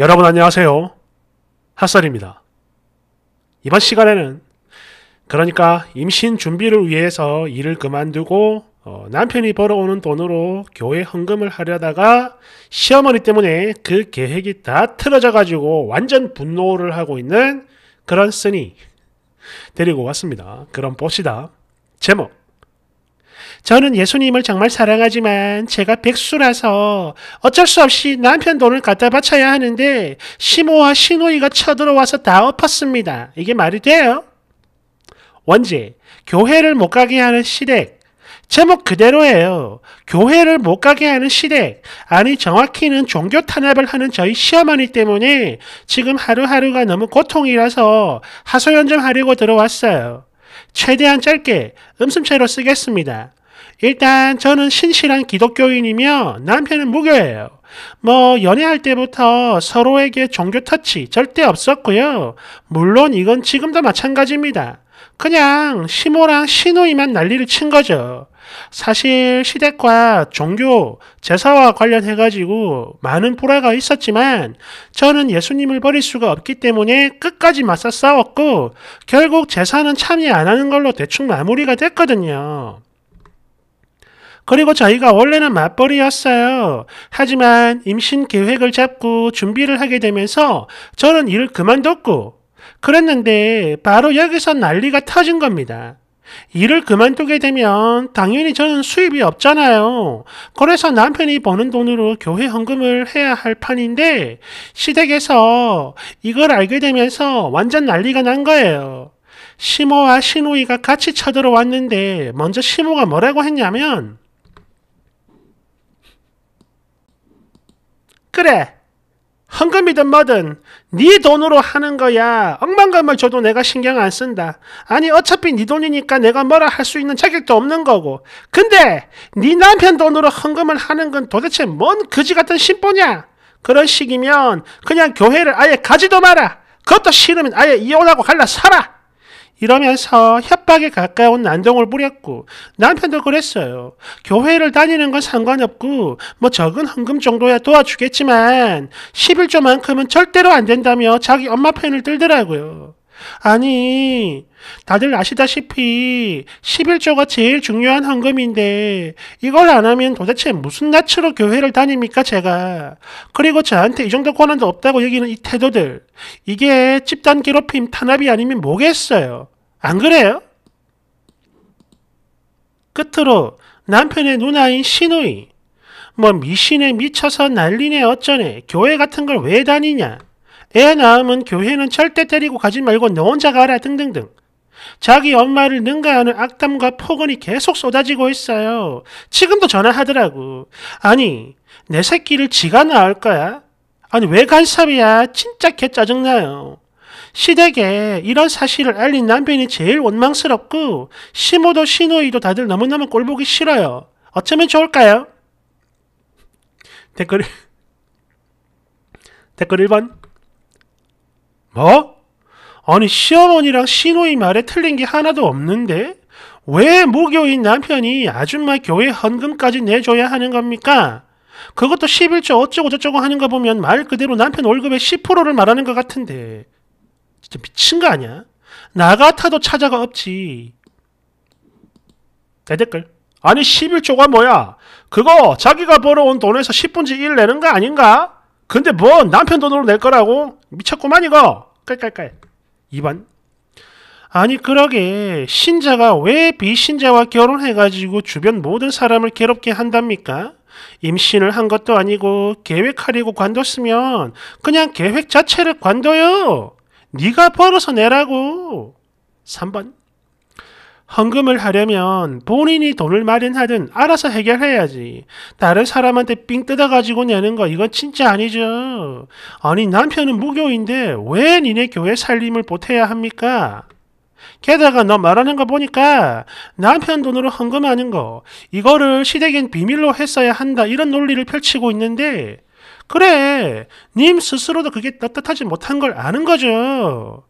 여러분 안녕하세요. 핫설입니다. 이번 시간에는 그러니까 임신 준비를 위해서 일을 그만두고 어, 남편이 벌어오는 돈으로 교회 헌금을 하려다가 시어머니 때문에 그 계획이 다 틀어져 가지고 완전 분노를 하고 있는 그런 쓰니 데리고 왔습니다. 그럼 봅시다. 제목 저는 예수님을 정말 사랑하지만 제가 백수라서 어쩔 수 없이 남편 돈을 갖다 바쳐야 하는데 시모와 시노이가 쳐들어와서 다 엎었습니다. 이게 말이 돼요? 원제, 교회를 못 가게 하는 시댁. 제목 그대로예요. 교회를 못 가게 하는 시댁. 아니 정확히는 종교 탄압을 하는 저희 시어머니 때문에 지금 하루하루가 너무 고통이라서 하소연 좀 하려고 들어왔어요. 최대한 짧게 음슴채로 쓰겠습니다. 일단 저는 신실한 기독교인이며 남편은 무교예요. 뭐 연애할 때부터 서로에게 종교 터치 절대 없었고요. 물론 이건 지금도 마찬가지입니다. 그냥 시모랑 시노이만 난리를 친 거죠. 사실 시댁과 종교, 제사와 관련해가지고 많은 불화가 있었지만 저는 예수님을 버릴 수가 없기 때문에 끝까지 맞서 싸웠고 결국 제사는 참여 안 하는 걸로 대충 마무리가 됐거든요. 그리고 저희가 원래는 맞벌이였어요. 하지만 임신 계획을 잡고 준비를 하게 되면서 저는 일을 그만뒀고 그랬는데 바로 여기서 난리가 터진 겁니다. 일을 그만두게 되면 당연히 저는 수입이 없잖아요. 그래서 남편이 버는 돈으로 교회 헌금을 해야 할 판인데 시댁에서 이걸 알게 되면서 완전 난리가 난 거예요. 시모와 시누이가 같이 쳐들어왔는데 먼저 시모가 뭐라고 했냐면 그래. 헌금이든 뭐든 네 돈으로 하는 거야. 엉망금을 줘도 내가 신경 안 쓴다. 아니 어차피 네 돈이니까 내가 뭐라 할 수 있는 자격도 없는 거고. 근데 네 남편 돈으로 헌금을 하는 건 도대체 뭔 그지 같은 심보냐? 그런 식이면 그냥 교회를 아예 가지도 마라. 그것도 싫으면 아예 이혼하고 갈라 살아. 이러면서 협박에 가까운 난동을 부렸고 남편도 그랬어요. 교회를 다니는 건 상관없고 뭐 적은 헌금 정도야 도와주겠지만 11조만큼은 절대로 안 된다며 자기 엄마 편을 들더라고요. 아니, 다들 아시다시피 11조가 제일 중요한 헌금인데 이걸 안 하면 도대체 무슨 낯으로 교회를 다닙니까, 제가. 그리고 저한테 이 정도 권한도 없다고 여기는 이 태도들. 이게 집단 괴롭힘 탄압이 아니면 뭐겠어요. 안 그래요? 끝으로 남편의 누나인 시누이. 뭐 미신에 미쳐서 난리네 어쩌네. 교회 같은 걸 왜 다니냐. 애 낳으면 교회는 절대 데리고 가지 말고 너 혼자 가라 등등등. 자기 엄마를 능가하는 악담과 폭언이 계속 쏟아지고 있어요. 지금도 전화하더라고. 아니, 내 새끼를 지가 낳을 거야? 아니, 왜 간섭이야? 진짜 개 짜증나요. 시댁에 이런 사실을 알린 남편이 제일 원망스럽고 시모도 시노이도 다들 너무너무 꼴보기 싫어요. 어쩌면 좋을까요? 댓글 댓글 1번 뭐? 아니 시어머니랑 시노이 말에 틀린 게 하나도 없는데 왜 무교인 남편이 아줌마 교회 헌금까지 내줘야 하는 겁니까? 그것도 11조 어쩌고저쩌고 하는 거 보면 말 그대로 남편 월급의 10%를 말하는 것 같은데 진짜 미친 거 아니야? 나 같아도 찾아가 없지. 내댓글 아니 11조가 뭐야? 그거 자기가 벌어온 돈에서 10분지 1 내는 거 아닌가? 근데 뭐 남편 돈으로 낼 거라고? 미쳤구만 이거. 깔깔깔. 2번. 아니 그러게 신자가 왜 비신자와 결혼해가지고 주변 모든 사람을 괴롭게 한답니까? 임신을 한 것도 아니고 계획하려고 관뒀으면 그냥 계획 자체를 관둬요. 네가 벌어서 내라고. 3번. 헌금을 하려면 본인이 돈을 마련하든 알아서 해결해야지. 다른 사람한테 삥 뜯어가지고 내는 거 이건 진짜 아니죠. 아니 남편은 무교인데 왜 니네 교회 살림을 보태야 합니까? 게다가 너 말하는 거 보니까 남편 돈으로 헌금하는 거 이거를 시댁엔 비밀로 했어야 한다 이런 논리를 펼치고 있는데 그래, 님 스스로도 그게 떳떳하지 못한 걸 아는 거죠.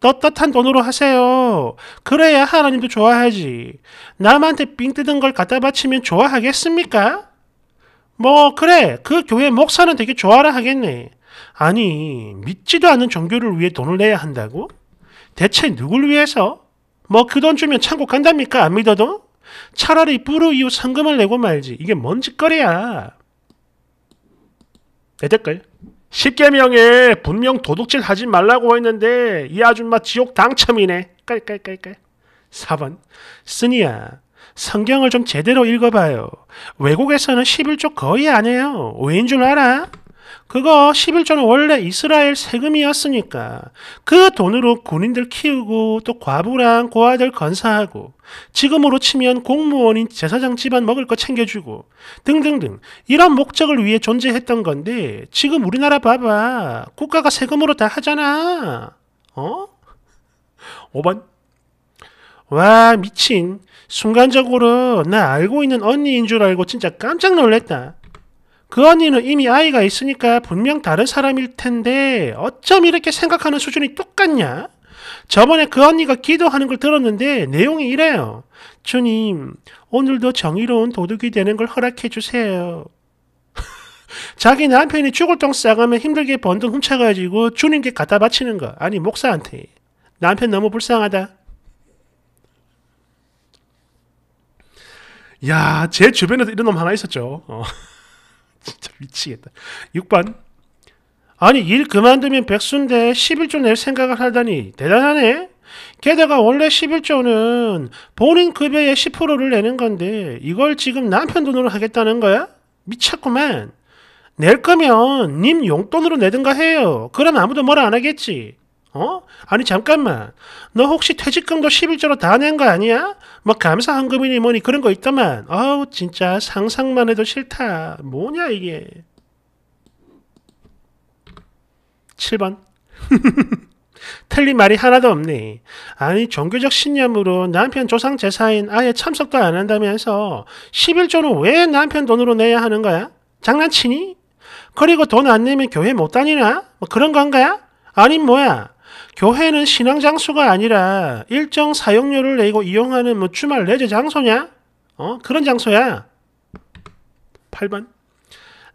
떳떳한 돈으로 하세요. 그래야 하나님도 좋아하지. 남한테 삥 뜯은 걸 갖다 바치면 좋아하겠습니까? 뭐, 그래, 그 교회 목사는 되게 좋아라 하겠네. 아니, 믿지도 않는 종교를 위해 돈을 내야 한다고? 대체 누굴 위해서? 뭐, 그 돈 주면 천국 간답니까? 안 믿어도? 차라리 뿌루 이후 상금을 내고 말지. 이게 뭔 짓거리야. 대댓글 10개명에 분명 도둑질 하지 말라고 했는데 이 아줌마 지옥 당첨이네. 깔깔깔깔. 4번 스니야 성경을 좀 제대로 읽어봐요. 외국에서는 11조 거의 안 해요. 왜인 줄 알아? 그거 11조는 원래 이스라엘 세금이었으니까 그 돈으로 군인들 키우고 또 과부랑 고아들 건사하고 지금으로 치면 공무원인 제사장 집안 먹을 거 챙겨주고 등등등 이런 목적을 위해 존재했던 건데 지금 우리나라 봐봐 국가가 세금으로 다 하잖아 어? 5번 와 미친 순간적으로 나 알고 있는 언니인 줄 알고 진짜 깜짝 놀랐다 그 언니는 이미 아이가 있으니까 분명 다른 사람일 텐데 어쩜 이렇게 생각하는 수준이 똑같냐? 저번에 그 언니가 기도하는 걸 들었는데 내용이 이래요. 주님, 오늘도 정의로운 도둑이 되는 걸 허락해 주세요. 자기 남편이 죽을 똥 싸가면 힘들게 번 돈 훔쳐가지고 주님께 갖다 바치는 거. 아니, 목사한테. 남편 너무 불쌍하다. 야, 제 주변에도 이런 놈 하나 있었죠. 어. 미치겠다. 6번. 아니 일 그만두면 백수인데 11조 낼 생각을 하다니 대단하네. 게다가 원래 11조는 본인 급여의 10%를 내는 건데 이걸 지금 남편 돈으로 하겠다는 거야? 미쳤구만. 낼 거면 님 용돈으로 내든가 해요. 그럼 아무도 뭐라 안 하겠지. 어? 아니 잠깐만. 너 혹시 퇴직금도 11조로 다 낸 거 아니야? 뭐 감사헌금이니 뭐니 그런 거 있더만. 어우 진짜 상상만 해도 싫다. 뭐냐 이게. 7번. 틀린 말이 하나도 없네. 아니 종교적 신념으로 남편 조상 제사인 아예 참석도 안 한다면서 11조는 왜 남편 돈으로 내야 하는 거야? 장난치니? 그리고 돈 안 내면 교회 못 다니나? 뭐 그런 건가야? 아니 뭐야? 교회는 신앙 장소가 아니라 일정 사용료를 내고 이용하는 뭐 주말 내제 장소냐? 어? 그런 장소야. 8번.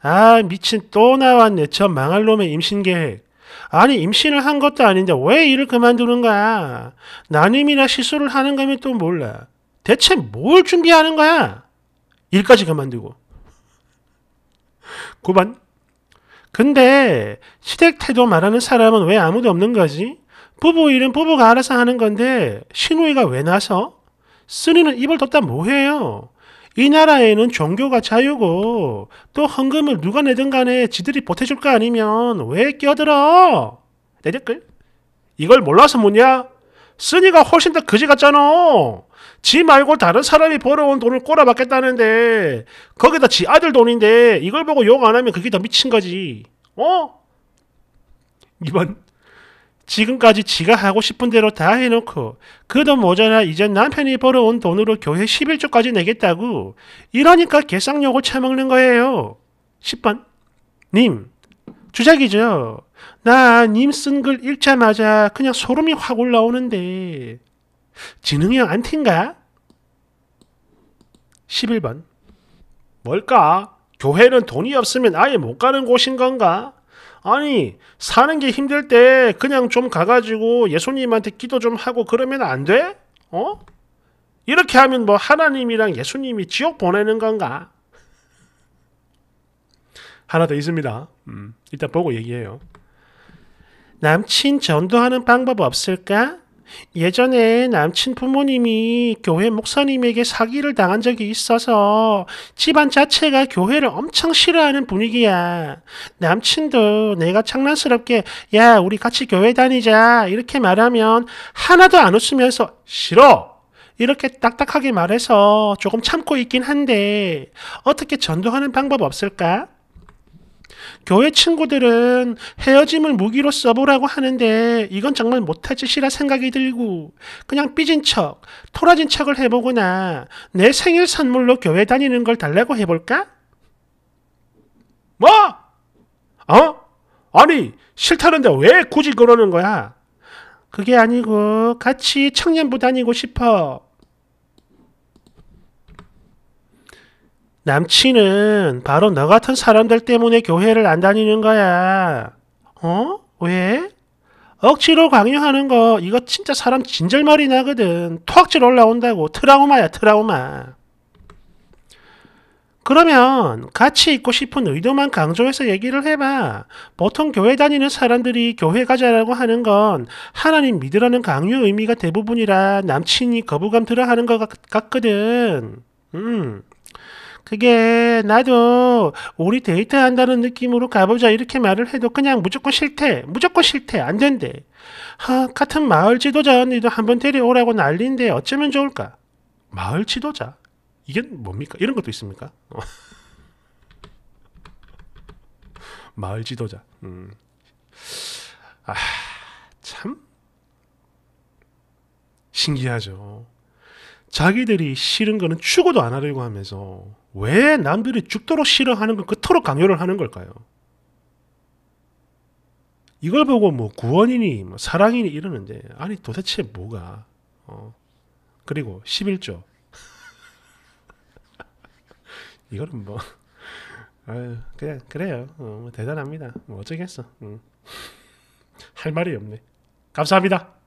아, 미친 또 나왔네. 저 망할 놈의 임신 계획. 아니, 임신을 한 것도 아닌데 왜 일을 그만두는 거야? 난임이나 시술을 하는 거면 또 몰라. 대체 뭘 준비하는 거야? 일까지 그만두고. 9번. 근데 시댁 태도 말하는 사람은 왜 아무도 없는 거지? 부부 일은 부부가 알아서 하는 건데 신우이가 왜 나서? 쓰니는 입을 덮다 뭐해요? 이 나라에는 종교가 자유고 또 헌금을 누가 내든 간에 지들이 보태줄 거 아니면 왜끼어들어내 댓글? 이걸 몰라서 뭐냐? 쓰니가 훨씬 더 그지 같잖아. 지 말고 다른 사람이 벌어온 돈을 꼬라박겠다는데 거기다 지 아들 돈인데 이걸 보고 욕 안 하면 그게 더 미친 거지. 어? 이번 지금까지 지가 하고 싶은 대로 다 해놓고 그도 모자라 이제 남편이 벌어온 돈으로 교회 11조까지 내겠다고 이러니까 개쌍욕을 처먹는 거예요. 10번 님 주작이죠. 나 님 쓴 글 읽자마자 그냥 소름이 확 올라오는데 지능형 안티가 11번 뭘까? 교회는 돈이 없으면 아예 못 가는 곳인 건가? 아니 사는 게 힘들 때 그냥 좀 가가지고 예수님한테 기도 좀 하고 그러면 안 돼? 어? 이렇게 하면 뭐 하나님이랑 예수님이 지옥 보내는 건가? 하나 더 있습니다. 음, 일단 보고 얘기해요. 남친 전도하는 방법 없을까? 예전에 남친 부모님이 교회 목사님에게 사기를 당한 적이 있어서 집안 자체가 교회를 엄청 싫어하는 분위기야. 남친도 내가 장난스럽게 야, 우리 같이 교회 다니자. 이렇게 말하면 하나도 안 웃으면서 싫어! 이렇게 딱딱하게 말해서 조금 참고 있긴 한데 어떻게 전도하는 방법 없을까? 교회 친구들은 헤어짐을 무기로 써보라고 하는데 이건 정말 못할 짓이라 생각이 들고 그냥 삐진 척, 토라진 척을 해보거나 내 생일 선물로 교회 다니는 걸 달라고 해볼까? 뭐? 어? 아니, 싫다는데 왜 굳이 그러는 거야? 그게 아니고 같이 청년부 다니고 싶어. 남친은 바로 너 같은 사람들 때문에 교회를 안 다니는 거야. 어? 왜? 억지로 강요하는 거 이거 진짜 사람 진절머리 나거든. 토질 올라온다고. 트라우마야 트라우마. 그러면 같이 있고 싶은 의도만 강조해서 얘기를 해봐. 보통 교회 다니는 사람들이 교회 가자라고 하는 건 하나님 믿으라는 강요 의미가 대부분이라 남친이 거부감 들어하는 것 같, 거든 음. 그게 나도 우리 데이트한다는 느낌으로 가보자 이렇게 말을 해도 그냥 무조건 싫대. 무조건 싫대. 안 된대. 하, 같은 마을 지도자 언니도 한번 데려오라고 난리인데 어쩌면 좋을까? 마을 지도자? 이게 뭡니까? 이런 것도 있습니까? 마을 지도자. 음. 아, 참 신기하죠. 자기들이 싫은 거는 죽어도 안 하려고 하면서 왜 남들이 죽도록 싫어하는 걸 그토록 강요를 하는 걸까요? 이걸 보고 뭐 구원이니 뭐 사랑이니 이러는데 아니 도대체 뭐가 어. 그리고 11조 이거는 뭐 아유, 그냥 그래요 어, 뭐 대단합니다 뭐 어쩌겠어 음. 할 말이 없네 감사합니다